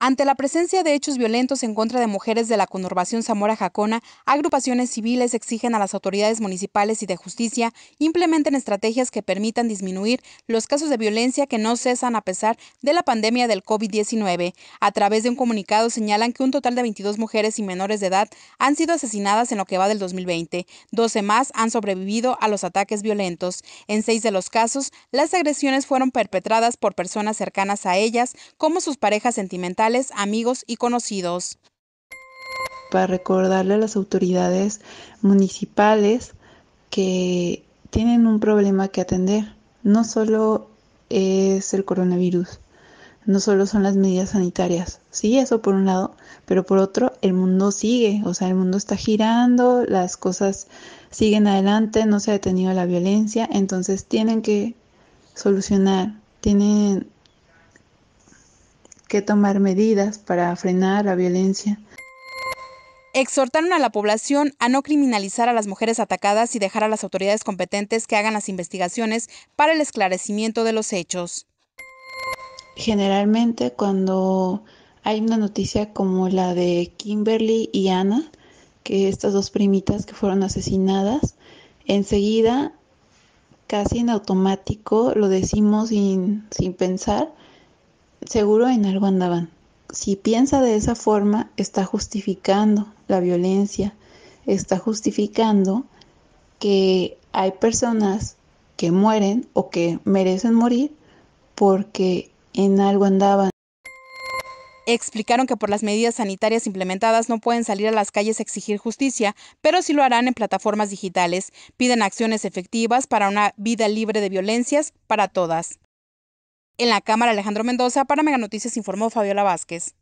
Ante la presencia de hechos violentos en contra de mujeres de la conurbación Zamora-Jacona, agrupaciones civiles exigen a las autoridades municipales y de justicia implementen estrategias que permitan disminuir los casos de violencia que no cesan a pesar de la pandemia del COVID-19. A través de un comunicado señalan que un total de 22 mujeres y menores de edad han sido asesinadas en lo que va del 2020. 12 más han sobrevivido a los ataques violentos. En seis de los casos, las agresiones fueron perpetradas por personas cercanas a ellas, como sus parejas sentimentales amigos y conocidos. Para recordarle a las autoridades municipales que tienen un problema que atender. No solo es el coronavirus, no solo son las medidas sanitarias. Sí, eso por un lado, pero por otro, el mundo sigue, o sea, el mundo está girando, las cosas siguen adelante, no se ha detenido la violencia, entonces tienen que solucionar, tienen que tomar medidas para frenar la violencia. Exhortaron a la población a no criminalizar a las mujeres atacadas y dejar a las autoridades competentes que hagan las investigaciones para el esclarecimiento de los hechos. Generalmente cuando hay una noticia como la de Kimberly y Ana, que estas dos primitas que fueron asesinadas, enseguida, casi en automático, lo decimos sin, sin pensar, Seguro en algo andaban. Si piensa de esa forma, está justificando la violencia, está justificando que hay personas que mueren o que merecen morir porque en algo andaban. Explicaron que por las medidas sanitarias implementadas no pueden salir a las calles a exigir justicia, pero sí lo harán en plataformas digitales. Piden acciones efectivas para una vida libre de violencias para todas. En la Cámara, Alejandro Mendoza, para Meganoticias informó Fabiola Vázquez.